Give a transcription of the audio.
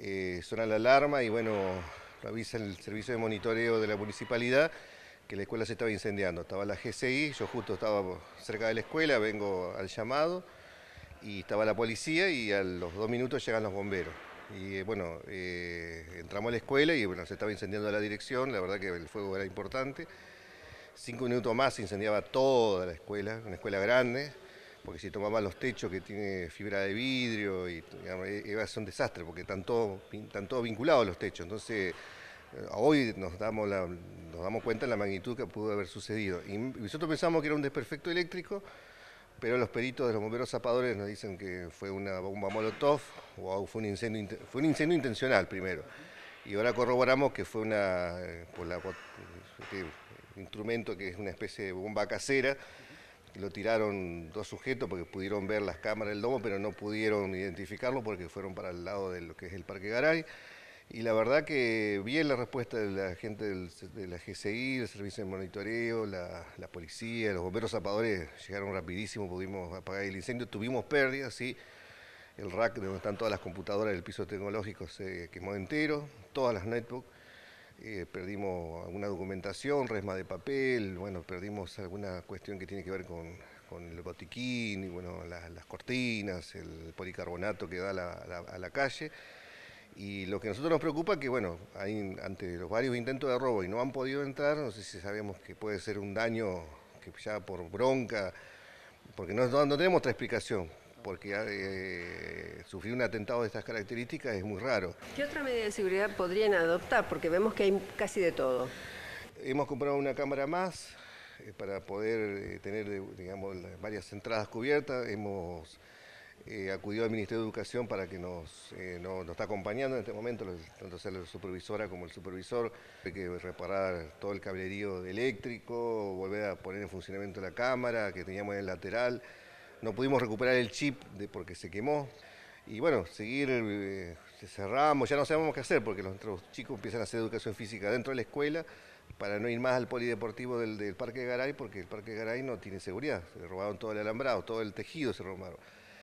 eh, suena la alarma y bueno, lo avisa el servicio de monitoreo de la municipalidad que la escuela se estaba incendiando. Estaba la GCI, yo justo estaba cerca de la escuela, vengo al llamado y estaba la policía y a los dos minutos llegan los bomberos. Y eh, bueno, eh, entramos a la escuela y bueno, se estaba incendiando la dirección, la verdad que el fuego era importante. Cinco minutos más se incendiaba toda la escuela, una escuela grande, porque si tomaba los techos que tiene fibra de vidrio, y, e, e, son un desastre, porque están todos vinculados a los techos. Entonces, eh, hoy nos damos, nos damos cuenta de la magnitud que pudo haber sucedido. Y nosotros pensamos que era un desperfecto eléctrico, pero los peritos de los bomberos zapadores nos dicen que fue una bomba molotov o fue un incendio, fue un incendio intencional primero. Y ahora corroboramos que fue una, eh, este, instrumento que es una especie de bomba casera, lo tiraron dos sujetos porque pudieron ver las cámaras del domo, pero no pudieron identificarlo porque fueron para el lado de lo que es el Parque Garay. Y la verdad que bien la respuesta de la gente de la GCI, del Servicio de Monitoreo, la, la, policía, los bomberos zapadores llegaron rapidísimo, pudimos apagar el incendio, tuvimos pérdidas, sí. El rack donde están todas las computadoras del piso tecnológico se quemó entero, todas las netbooks eh, perdimos alguna documentación, resma de papel, bueno, perdimos alguna cuestión que tiene que ver con, el botiquín, y bueno, las cortinas, el policarbonato que da a la calle. Y lo que a nosotros nos preocupa es que, bueno, hay, ante los varios intentos de robo y no han podido entrar, no sé si sabemos que puede ser un daño que ya por bronca, porque no, no tenemos otra explicación porque eh, sufrir un atentado de estas características es muy raro. ¿Qué otra medida de seguridad podrían adoptar? Porque vemos que hay casi de todo. Hemos comprado una cámara más eh, para poder eh, tener digamos, varias entradas cubiertas. Hemos acudido al Ministerio de Educación para que nos, está acompañando en este momento, tanto sea la supervisora como el supervisor. Hay que reparar todo el cablerío eléctrico, volver a poner en funcionamiento la cámara que teníamos en el lateral no pudimos recuperar el chip porque se quemó. Y bueno, seguir, eh, cerramos, ya no sabemos qué hacer porque nuestros chicos empiezan a hacer educación física dentro de la escuela para no ir más al polideportivo del, del Parque Garay porque el Parque Garay no tiene seguridad. Se robaron todo el alambrado, todo el tejido se robaron.